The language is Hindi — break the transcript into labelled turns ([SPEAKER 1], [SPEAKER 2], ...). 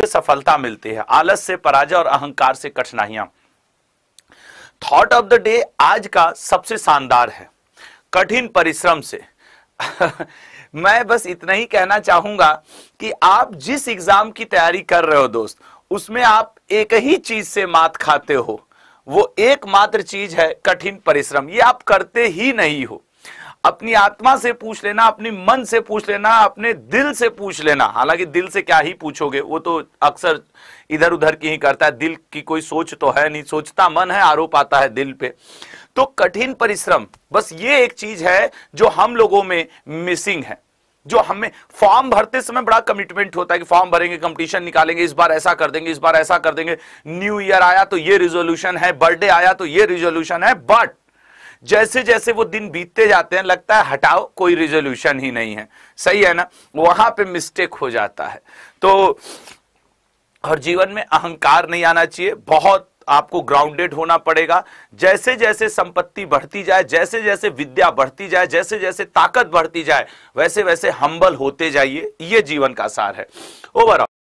[SPEAKER 1] से सफलता मिलती है आलस से पराजय और अहंकार से कठिनाइयां थॉट ऑफ द डे आज का सबसे शानदार है कठिन परिश्रम से मैं बस इतना ही कहना चाहूंगा कि आप जिस एग्जाम की तैयारी कर रहे हो दोस्त उसमें आप एक ही चीज से मात खाते हो वो एकमात्र चीज है कठिन परिश्रम ये आप करते ही नहीं हो अपनी आत्मा से पूछ लेना अपने मन से पूछ लेना अपने दिल से पूछ लेना हालांकि दिल से क्या ही पूछोगे वो तो अक्सर इधर उधर की ही करता है दिल की कोई सोच तो है नहीं सोचता मन है आरोप आता है दिल पे तो कठिन परिश्रम बस ये एक चीज है जो हम लोगों में मिसिंग है जो हमें फॉर्म भरते समय बड़ा कमिटमेंट होता है कि फॉर्म भरेंगे कंपटीशन निकालेंगे इस बार ऐसा कर देंगे इस बार ऐसा कर देंगे न्यू ईयर आया तो ये रिजोल्यूशन है बर्थडे आया तो ये रिजोल्यूशन है बट जैसे जैसे वो दिन बीतते जाते हैं लगता है हटाओ कोई रिजोल्यूशन ही नहीं है सही है ना वहां पे मिस्टेक हो जाता है तो और जीवन में अहंकार नहीं आना चाहिए बहुत आपको ग्राउंडेड होना पड़ेगा जैसे जैसे संपत्ति बढ़ती जाए जैसे जैसे विद्या बढ़ती जाए जैसे जैसे ताकत बढ़ती जाए वैसे वैसे हम्बल होते जाइए ये जीवन का सार है ओवरऑल